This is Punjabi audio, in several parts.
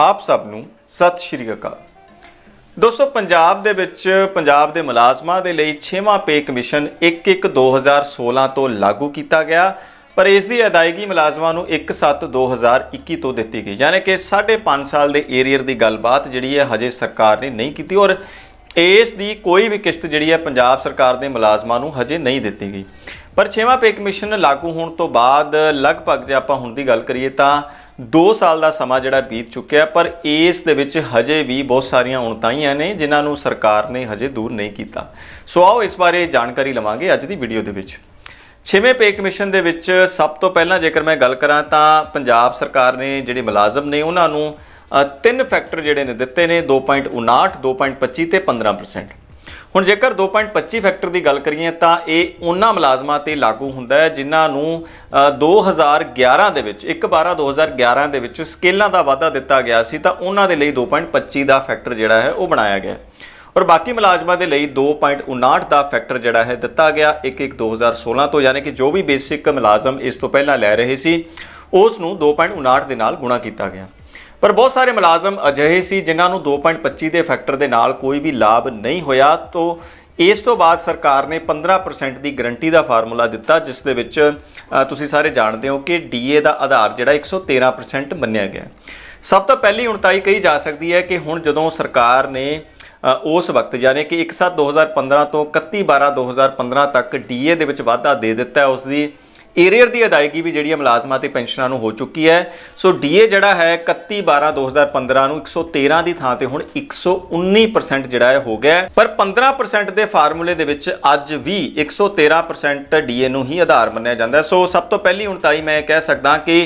ਆਪ ਸਭ ਨੂੰ ਸਤਿ ਸ਼੍ਰੀ ਅਕਾਲ ਦੋਸਤੋ ਪੰਜਾਬ ਦੇ ਵਿੱਚ ਪੰਜਾਬ ਦੇ ਮੁਲਾਜ਼ਮਾਂ ਦੇ ਲਈ 6ਵਾਂ ਪੇ ਕਮਿਸ਼ਨ 1/1/2016 ਤੋਂ ਲਾਗੂ ਕੀਤਾ ਗਿਆ ਪਰ ਇਸ ਦੀ ਅਦਾਇਗੀ ਮੁਲਾਜ਼ਮਾਂ ਨੂੰ 1/7/2021 ਤੋਂ ਦਿੱਤੀ ਗਈ ਯਾਨੀ ਕਿ 5.5 ਸਾਲ ਦੇ ਏਰੀਅਰ ਦੀ ਗੱਲਬਾਤ ਜਿਹੜੀ ਹੈ ਹਜੇ ਸਰਕਾਰ ਨੇ ਨਹੀਂ ਕੀਤੀ ਔਰ ਇਸ ਦੀ ਕੋਈ ਵੀ ਕਿਸ਼ਤ ਜਿਹੜੀ ਹੈ ਪੰਜਾਬ ਸਰਕਾਰ ਦੇ ਮੁਲਾਜ਼ਮਾਂ ਨੂੰ ਹਜੇ ਨਹੀਂ ਦਿੱਤੀ ਗਈ ਪਰ 6ਵਾਂ ਪੇ ਕਮਿਸ਼ਨ ਲਾਗੂ ਹੋਣ ਤੋਂ ਬਾਅਦ ਲਗਭਗ ਜੇ ਆਪਾਂ ਹੁਣ ਦੀ ਗੱਲ ਕਰੀਏ ਤਾਂ 2 ਸਾਲ ਦਾ ਸਮਾਂ ਜਿਹੜਾ ਬੀਤ ਚੁੱਕਿਆ ਪਰ ਇਸ ਦੇ ਵਿੱਚ ਹਜੇ ਵੀ ਬਹੁਤ ਸਾਰੀਆਂ ਉਣਤਾਈਆਂ ਨੇ ਜਿਨ੍ਹਾਂ ਨੂੰ ਸਰਕਾਰ ਨੇ ਹਜੇ ਦੂਰ ਨਹੀਂ ਕੀਤਾ ਸੋ ਆਓ ਇਸ ਬਾਰੇ ਜਾਣਕਾਰੀ ਲਵਾਂਗੇ ਅੱਜ ਦੀ ਵੀਡੀਓ ਦੇ ਵਿੱਚ ਛੇਵੇਂ ਪੇ ਕਮਿਸ਼ਨ ਦੇ ਵਿੱਚ ਸਭ ਤੋਂ ਪਹਿਲਾਂ ਜੇਕਰ ਮੈਂ ਗੱਲ ਕਰਾਂ ਤਾਂ ਪੰਜਾਬ ਸਰਕਾਰ ਨੇ ਜਿਹੜੇ ਮੁਲਾਜ਼ਮ ਨੇ ਉਹਨਾਂ ਨੂੰ ਤਿੰਨ ਫੈਕਟਰ ਜਿਹੜੇ ਨੇ ਦਿੱਤੇ ਨੇ 2.59 2.25 ਤੇ 15% ਹੁਣ ਜੇਕਰ 2.25 ਫੈਕਟਰ ਦੀ ਗੱਲ ਕਰੀਏ ਤਾਂ ਇਹ ਉਹਨਾਂ ਮੁਲਾਜ਼ਮਾਂ ਤੇ ਲਾਗੂ ਹੁੰਦਾ ਹੈ ਜਿਨ੍ਹਾਂ ਨੂੰ 2011 ਦੇ ਵਿੱਚ 1/12/2011 ਦੇ ਵਿੱਚ ਸਕੇਲਾਂ ਦਾ ਵਾਧਾ ਦਿੱਤਾ ਗਿਆ ਸੀ ਤਾਂ ਉਹਨਾਂ ਦੇ ਲਈ 2.25 ਦਾ ਫੈਕਟਰ ਜਿਹੜਾ ਹੈ ਉਹ ਬਣਾਇਆ ਗਿਆ ਔਰ ਬਾਕੀ ਮੁਲਾਜ਼ਮਾਂ ਦੇ ਲਈ 2.59 ਦਾ ਫੈਕਟਰ ਜਿਹੜਾ ਹੈ ਦਿੱਤਾ ਗਿਆ 1/1/2016 ਤੋਂ ਯਾਨੀ ਕਿ ਜੋ ਵੀ ਬੇਸਿਕ ਮੁਲਾਜ਼ਮ ਇਸ ਤੋਂ ਪਹਿਲਾਂ ਲੈ ਰਹੇ ਸੀ ਉਸ ਨੂੰ 2.59 ਦੇ ਨਾਲ ਗੁਣਾ ਕੀਤਾ ਗਿਆ ਪਰ ਬਹੁਤ ਸਾਰੇ ਮੁਲਾਜ਼ਮ ਅਜਿਹੇ ਸੀ ਜਿਨ੍ਹਾਂ ਨੂੰ 2.25 ਦੇ ਫੈਕਟਰ ਦੇ ਨਾਲ ਕੋਈ ਵੀ ਲਾਭ ਨਹੀਂ ਹੋਇਆ ਤੋਂ ਇਸ ਤੋਂ ਬਾਅਦ ਸਰਕਾਰ ਨੇ 15% ਦੀ ਗਰੰਟੀ ਦਾ ਫਾਰਮੂਲਾ ਦਿੱਤਾ ਜਿਸ ਦੇ ਵਿੱਚ ਤੁਸੀਂ ਸਾਰੇ ਜਾਣਦੇ ਹੋ ਕਿ ਡੀਏ ਦਾ ਆਧਾਰ ਜਿਹੜਾ 113% ਮੰਨਿਆ ਗਿਆ ਸਭ ਤੋਂ ਪਹਿਲੀ ਉਣਤਾਈ ਕਹੀ ਜਾ ਸਕਦੀ ਹੈ ਕਿ ਹੁਣ ਜਦੋਂ ਸਰਕਾਰ ਨੇ ਉਸ ਵਕਤ ਯਾਨੀ ਕਿ 1/7/2015 ਤੋਂ 31/12/2015 ਤੱਕ ਡੀਏ ਦੇ ਵਿੱਚ ਵਾਧਾ ਦੇ ਦਿੱਤਾ ਉਸ ਦੀ ਏਰੀਅਰ ਦੀ ਅਦਾਇਗੀ ਵੀ ਜਿਹੜੀ ਹੈ ਤੇ ਪੈਨਸ਼ਨਰਾਂ ਨੂੰ ਹੋ ਚੁੱਕੀ ਹੈ ਸੋ ਡੀਏ ਜਿਹੜਾ ਹੈ 31 12 2015 ਨੂੰ 113 ਦੀ ਥਾਂ ਤੇ ਹੁਣ 119% ਜਿਹੜਾ ਹੈ ਹੋ ਗਿਆ ਪਰ 15% ਦੇ ਫਾਰਮੂਲੇ ਦੇ ਵਿੱਚ ਅੱਜ ਵੀ 113% ਡੀਏ ਨੂੰ ਹੀ ਆਧਾਰ ਮੰਨਿਆ ਜਾਂਦਾ ਸੋ ਸਭ ਤੋਂ ਪਹਿਲੀ ਹੁਣ ਤਾਈ ਮੈਂ ਕਹਿ ਸਕਦਾ ਕਿ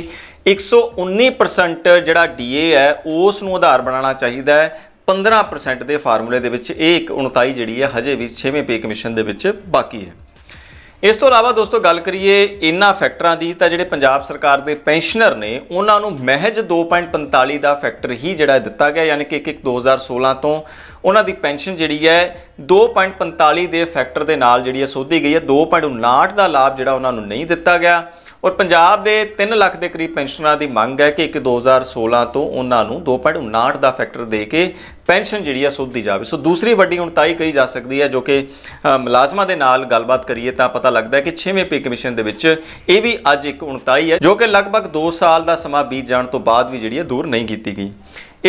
119% ਜਿਹੜਾ ਡੀਏ ਹੈ ਉਸ ਨੂੰ ਆਧਾਰ ਬਣਾਉਣਾ ਚਾਹੀਦਾ ਹੈ 15% ਦੇ ਫਾਰਮੂਲੇ ਦੇ ਵਿੱਚ ਇਹ 29 ਜਿਹੜੀ ਹੈ ਹਜੇ ਵੀ 6ਵੇਂ ਪੇ ਕਮਿਸ਼ਨ ਦੇ ਵਿੱਚ ਬਾਕੀ ਹੈ ਇਸ ਤੋਂ ਇਲਾਵਾ ਦੋਸਤੋ ਗੱਲ ਕਰੀਏ ਇਨ੍ਹਾਂ ਫੈਕਟਰਾਂ ਦੀ ਤਾਂ ਜਿਹੜੇ ਪੰਜਾਬ ਸਰਕਾਰ ਦੇ ਪੈਨਸ਼ਨਰ ਨੇ ਉਹਨਾਂ ਨੂੰ ਮਹਿਜ 2.45 ਦਾ ਫੈਕਟਰ ਹੀ ਜਿਹੜਾ ਦਿੱਤਾ ਗਿਆ ਯਾਨੀ ਕਿ ਇੱਕ ਇੱਕ 2016 ਤੋਂ ਉਹਨਾਂ ਦੀ ਪੈਨਸ਼ਨ ਜਿਹੜੀ ਹੈ 2.45 ਦੇ ਫੈਕਟਰ ਦੇ ਨਾਲ ਜਿਹੜੀ ਹੈ ਸੋਧੀ ਗਈ ਹੈ 2.59 ਦਾ ਲਾਭ ਜਿਹੜਾ ਉਹਨਾਂ ਨੂੰ ਨਹੀਂ ਦਿੱਤਾ ਗਿਆ ਔਰ ਪੰਜਾਬ ਦੇ 3 ਲੱਖ ਦੇ ਕਰੀਬ ਪੈਨਸ਼ਨਰਾਂ ਦੀ ਮੰਗ ਹੈ ਕਿ ਇੱਕ 2016 ਤੋਂ ਉਹਨਾਂ ਨੂੰ 2.59 ਦਾ ਫੈਕਟਰ ਦੇ ਕੇ ਪੈਨਸ਼ਨ ਜਿਹੜੀ ਆ ਸੁਧਦੀ ਜਾਵੇ ਸੋ ਦੂਸਰੀ ਵੱਡੀ ਉਣਤਾਈ ਕਹੀ ਜਾ ਸਕਦੀ ਹੈ ਜੋ ਕਿ ਮੁਲਾਜ਼ਮਾਂ ਦੇ ਨਾਲ ਗੱਲਬਾਤ ਕਰੀਏ ਤਾਂ ਪਤਾ ਲੱਗਦਾ ਹੈ ਕਿ 6ਵੇਂ ਪੇ ਕਮਿਸ਼ਨ ਦੇ ਵਿੱਚ ਇਹ ਵੀ ਅੱਜ ਇੱਕ ਉਣਤਾਈ ਹੈ ਜੋ ਕਿ ਲਗਭਗ 2 ਸਾਲ ਦਾ ਸਮਾਂ ਬੀਤ ਜਾਣ ਤੋਂ ਬਾਅਦ ਵੀ ਜਿਹੜੀ ਹੈ ਦੂਰ ਨਹੀਂ ਕੀਤੀ ਗਈ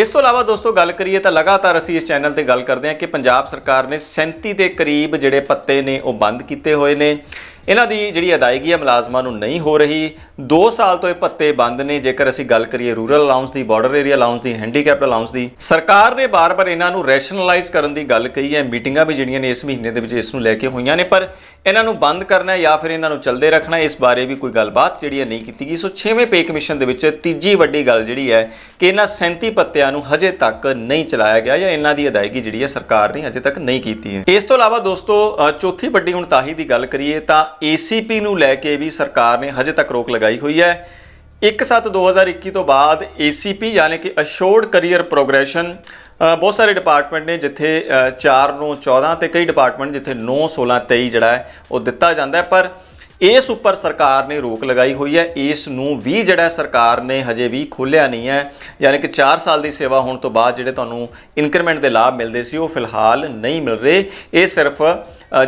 ਇਸ ਤੋਂ ਇਲਾਵਾ ਦੋਸਤੋ ਗੱਲ ਕਰੀਏ ਤਾਂ ਲਗਾਤਾਰ ਅਸੀਂ ਇਸ ਚੈਨਲ ਤੇ ਗੱਲ ਕਰਦੇ ਹਾਂ ਕਿ ਪੰਜਾਬ ਸਰਕਾਰ ਨੇ 37 ਦੇ ਕਰੀਬ ਜਿਹੜੇ ਪੱਤੇ ਨੇ ਉਹ ਬੰਦ ਕੀਤੇ ਹੋਏ ਨੇ ਇਹਨਾਂ ਦੀ ਜਿਹੜੀ ਅਦਾਇਗੀ ਹੈ ਮੁਲਾਜ਼ਮਾਂ ਨੂੰ ਨਹੀਂ ਹੋ ਰਹੀ 2 ਸਾਲ ਤੋਂ ਇਹ ਭੱਤੇ ਬੰਦ ਨੇ ਜੇਕਰ ਅਸੀਂ ਗੱਲ ਕਰੀਏ ਰੂਰਲ ਅਲਾਉਂਸ ਦੀ ਬਾਰਡਰ ਏਰੀਆ ਅਲਾਉਂਸ ਦੀ ਹੈਂਡੀਕੈਪਡ ਅਲਾਉਂਸ ਦੀ ਸਰਕਾਰ ਨੇ ਬਾਰ-ਬਾਰ ਇਹਨਾਂ ਨੂੰ ਰੈਸ਼ਨਲਾਈਜ਼ ਕਰਨ ਦੀ ਗੱਲ ਕਹੀ ਹੈ ਮੀਟਿੰਗਾਂ ਵੀ ਜਿਹੜੀਆਂ ਨੇ ਇਸ ਮਹੀਨੇ ਦੇ ਵਿੱਚ ਇਸ ਨੂੰ ਲੈ ਕੇ ਹੋਈਆਂ ਨੇ ਪਰ ਇਹਨਾਂ ਨੂੰ ਬੰਦ ਕਰਨਾ ਜਾਂ ਫਿਰ ਇਹਨਾਂ ਨੂੰ ਚਲਦੇ ਰੱਖਣਾ ਇਸ ਬਾਰੇ ਵੀ ਕੋਈ ਗੱਲਬਾਤ ਜਿਹੜੀ ਹੈ ਨਹੀਂ ਕੀਤੀ ਗਈ ਸੋ 6ਵੇਂ ਪੇ ਕਮਿਸ਼ਨ ਦੇ ਵਿੱਚ ਤੀਜੀ ਵੱਡੀ ਗੱਲ ਜਿਹੜੀ ਹੈ ਕਿ ਇਹਨਾਂ 37 ਪੱਤਿਆਂ ਨੂੰ ਹਜੇ ਤੱਕ ਨਹੀਂ ਚਲਾਇਆ ਗਿਆ ਜਾਂ ਇਹਨਾਂ ਦੀ ਅਦਾਇਗੀ ਜਿਹੜੀ ਹੈ ਸਰਕਾਰ ਨੇ ਹਜੇ ਤੱਕ ਨਹੀਂ ਕੀਤੀ ਹੈ ਇਸ ਤੋਂ ਇਲਾਵਾ ਦੋਸਤੋ ਚੌਥੀ ਵੱਡੀ ਹੁਣ ਤਾਹੀ ਦੀ ਗੱਲ ਕਰੀਏ ਤਾਂ ACP ਨੂੰ ਲੈ ਕੇ ਵੀ ਸਰਕਾਰ ਨੇ ਹਜੇ ਤੱਕ ਰੋਕ ਲਗਾਈ ਹੋਈ ਹੈ 1/7/2021 ਤੋਂ ਬਾਅਦ ACP ਯਾਨੀ ਕਿ ਅਸ਼ੋਰਡ ਕੈਰੀਅਰ ਪ੍ਰੋਗਰੈਸ਼ਨ ਬਹੁਤ ਸਾਰੇ ਡਿਪਾਰਟਮੈਂਟ ਨੇ ਜਿੱਥੇ 4 ਨੂੰ 14 ਤੇ ਕਈ ਡਿਪਾਰਟਮੈਂਟ ਜਿੱਥੇ 9 16 23 ਜਿਹੜਾ ਹੈ ਉਹ ਦਿੱਤਾ ਜਾਂਦਾ ਪਰ ਇਸ ਉੱਪਰ ਸਰਕਾਰ ਨੇ ਰੋਕ ਲਗਾਈ ਹੋਈ ਹੈ ਇਸ ਨੂੰ ਵੀ ਜਿਹੜਾ ਸਰਕਾਰ ਨੇ ਹਜੇ ਵੀ ਖੋਲਿਆ ਨਹੀਂ ਹੈ ਯਾਨੀ ਕਿ 4 ਸਾਲ ਦੀ ਸੇਵਾ ਹੋਣ ਤੋਂ ਬਾਅਦ ਜਿਹੜੇ ਤੁਹਾਨੂੰ ਇਨਕਰੀਮੈਂਟ ਦੇ ਲਾਭ ਮਿਲਦੇ ਸੀ ਉਹ ਫਿਲਹਾਲ ਨਹੀਂ ਮਿਲ ਰਹੇ ਇਹ ਸਿਰਫ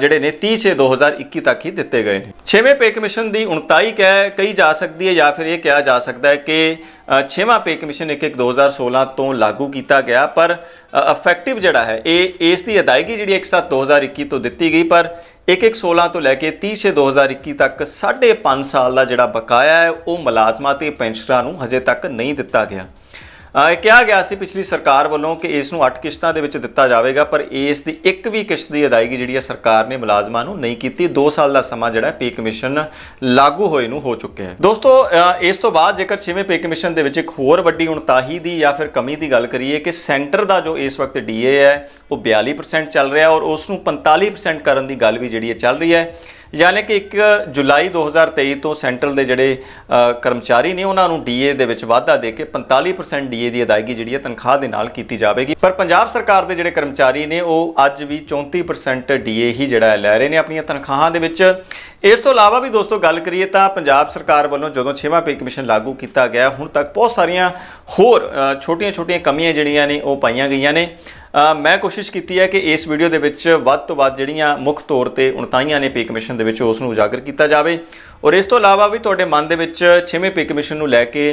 ਜਿਹੜੇ ਨੇ 30 6 2021 ਤੱਕ ਹੀ ਦਿੱਤੇ ਗਏ ਨੇ 6ਵੇਂ ਪੇ ਕਮਿਸ਼ਨ ਦੀ 29 ਕਹਿ ਕਹੀ ਜਾ ਸਕਦੀ ਹੈ ਜਾਂ ਫਿਰ ਇਹ ਕਿਹਾ ਜਾ ਸਕਦਾ ਹੈ ਕਿ 6ਵਾਂ ਪੇ ਕਮਿਸ਼ਨ 1 2016 ਤੋਂ ਲਾਗੂ ਕੀਤਾ ਗਿਆ ਪਰ ਇਫੈਕਟਿਵ ਜਿਹੜਾ ਹੈ ਇਹ ਇਸ ਦੀ ਅਦਾਇਗੀ ਜਿਹੜੀ 1 7 2021 ਤੋਂ ਦਿੱਤੀ ਗਈ ਪਰ ਇੱਕ ਇੱਕ 16 ਤੋਂ ਲੈ ਕੇ 30 ਸੇ 2021 ਤੱਕ 5.5 ਸਾਲ ਦਾ ਜਿਹੜਾ ਬਕਾਇਆ ਹੈ ਉਹ ਮੁਲਾਜ਼ਮਾਂ ਤੇ ਪੈਨਸ਼ਨਰਾਂ ਨੂੰ ਹਜੇ ਤੱਕ ਨਹੀਂ ਦਿੱਤਾ ਗਿਆ ਇਹ ਕਿਹਾ ਗਿਆ ਸੀ ਪਿਛਲੀ ਸਰਕਾਰ ਵੱਲੋਂ ਕਿ ਇਸ ਨੂੰ 8 ਕਿਸ਼ਤਾਂ ਦੇ ਵਿੱਚ ਦਿੱਤਾ ਜਾਵੇਗਾ ਪਰ ਇਸ ਦੀ ਇੱਕ ਵੀ ਕਿਸ਼ਤ ਦੀ ਅਦਾਇਗੀ ਜਿਹੜੀ ਹੈ ਸਰਕਾਰ ਨੇ ਮੁਲਾਜ਼ਮਾਂ ਨੂੰ ਨਹੀਂ ਕੀਤੀ 2 ਸਾਲ ਦਾ ਸਮਾਂ ਜਿਹੜਾ ਪੇ ਕਮਿਸ਼ਨ ਲਾਗੂ ਹੋਏ ਨੂੰ ਹੋ ਚੁੱਕਿਆ ਹੈ ਦੋਸਤੋ ਇਸ ਤੋਂ ਬਾਅਦ ਜੇਕਰ 6ਵੇਂ ਪੇ ਕਮਿਸ਼ਨ ਦੇ ਵਿੱਚ ਇੱਕ ਹੋਰ ਵੱਡੀ ਉਣਤਾਹੀ ਦੀ ਜਾਂ ਫਿਰ ਕਮੀ ਦੀ ਗੱਲ ਕਰੀਏ ਕਿ ਸੈਂਟਰ ਦਾ ਜੋ ਇਸ ਵਕਤ ਡੀਏ ਹੈ ਉਹ 42% ਚੱਲ ਰਿਹਾ ਔਰ ਉਸ ਨੂੰ 45% ਕਰਨ ਦੀ ਗੱਲ ਵੀ ਜਿਹੜੀ ਹੈ ਚੱਲ ਰਹੀ ਹੈ ਯਾਨੀ ਕਿ 1 ਜੁਲਾਈ 2023 ਤੋਂ ਸੈਂਟਰਲ ਦੇ ਜਿਹੜੇ ਕਰਮਚਾਰੀ ਨੇ ਉਹਨਾਂ ਨੂੰ ਡੀਏ ਦੇ ਵਿੱਚ ਵਾਧਾ ਦੇ ਕੇ 45% ਡੀਏ ਦੀ ਅਦਾਇਗੀ ਜਿਹੜੀ ਹੈ ਤਨਖਾਹ ਦੇ ਨਾਲ ਕੀਤੀ ਜਾਵੇਗੀ ਪਰ ਪੰਜਾਬ ਸਰਕਾਰ ਦੇ ਜਿਹੜੇ ਕਰਮਚਾਰੀ ਨੇ ਉਹ ਅੱਜ ਵੀ 34% ਡੀਏ ਹੀ ਜਿਹੜਾ ਲੈ ਰਹੇ ਨੇ ਆਪਣੀਆਂ ਤਨਖਾਹਾਂ ਦੇ ਵਿੱਚ ਇਸ ਤੋਂ ਇਲਾਵਾ ਵੀ ਦੋਸਤੋ ਗੱਲ ਕਰੀਏ ਤਾਂ ਪੰਜਾਬ ਸਰਕਾਰ ਵੱਲੋਂ ਜਦੋਂ 6ਵਾਂ ਪੇ ਕਮਿਸ਼ਨ ਲਾਗੂ ਕੀਤਾ ਗਿਆ ਹੁਣ ਤੱਕ ਬਹੁਤ ਸਾਰੀਆਂ ਹੋਰ ਛੋਟੀਆਂ-ਛੋਟੀਆਂ ਕਮੀਆਂ ਜਿਹੜੀਆਂ ਨੇ ਉਹ ਪਾਈਆਂ ਗਈਆਂ ਨੇ ਮੈਂ ਕੋਸ਼ਿਸ਼ ਕੀਤੀ ਹੈ ਕਿ ਇਸ ਵੀਡੀਓ ਦੇ ਵਿੱਚ ਵੱਧ ਤੋਂ ਵੱਧ ਜਿਹੜੀਆਂ ਮੁੱਖ ਤੌਰ ਤੇ ਉਣਤਾਈਆਂ ਨੇ ਪੇ ਕਮਿਸ਼ਨ ਦੇ ਵਿੱਚ ਉਸ ਨੂੰ ਉਜਾਗਰ ਕੀਤਾ ਜਾਵੇ ਔਰ ਇਸ ਤੋਂ ਇਲਾਵਾ ਵੀ ਤੁਹਾਡੇ ਮਨ ਦੇ ਵਿੱਚ 6ਵੇਂ ਪੇ ਕਮਿਸ਼ਨ ਨੂੰ ਲੈ ਕੇ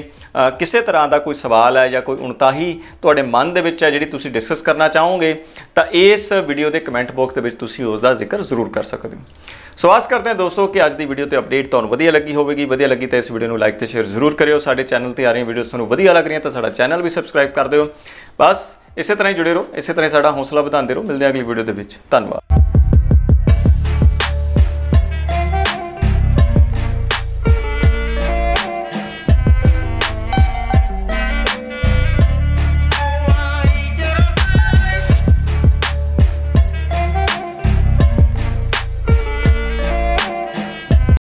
ਕਿਸੇ ਤਰ੍ਹਾਂ ਦਾ ਕੋਈ ਸਵਾਲ ਹੈ ਜਾਂ ਕੋਈ ਉਣਤਾਹੀ ਤੁਹਾਡੇ ਮਨ ਦੇ ਵਿੱਚ ਹੈ ਜਿਹੜੀ ਤੁਸੀਂ ਡਿਸਕਸ ਕਰਨਾ ਚਾਹੋਗੇ ਤਾਂ ਇਸ ਵੀਡੀਓ ਦੇ ਕਮੈਂਟ ਬਾਕਸ ਦੇ ਵਿੱਚ ਤੁਸੀਂ ਉਸ ਦਾ ਜ਼ਿਕਰ ਜ਼ਰੂਰ ਕਰ ਸਕਦੇ ਹੋ ਸੋ ਆਸ ਕਰਦੇ ਹਾਂ ਦੋਸਤੋ ਕਿ ਅੱਜ ਦੀ ਵੀਡੀਓ ਤੇ ਅਪਡੇਟ ਤੁਹਾਨੂੰ ਵਧੀਆ ਲੱਗੀ ਹੋਵੇਗੀ ਵਧੀਆ ਲੱਗੀ ਤਾਂ ਇਸ ਵੀਡੀਓ ਨੂੰ ਲਾਈਕ ਤੇ ਸ਼ੇਅਰ ਜ਼ਰੂਰ ਕਰਿਓ ਸਾਡੇ ਚੈਨਲ ਤੇ ਆ ਰਹੀਆਂ ਵੀਡੀਓਜ਼ ਤੁਹਾਨੂੰ ਵਧੀਆ ਲੱਗ ਰਹੀਆਂ ਤਾਂ ਸਾਡਾ ਚੈਨਲ ਵੀ ਸਬਸਕ੍ਰਾਈਬ ਕਰ ਦਿਓ ਬਸ ਇਸੇ ਤਰ੍ਹਾਂ ਹੀ ਜੁੜੇ ਰਹੋ ਇਸੇ ਤਰ੍ਹਾਂ ਹੀ ਸਾਡਾ ਹੌਸਲਾ ਵਧਾਉਂਦੇ ਰਹੋ ਮਿਲਦੇ ਹਾਂ ਅਗਲੀ ਵੀਡੀਓ ਦੇ ਵਿੱਚ ਧੰਨਵਾਦ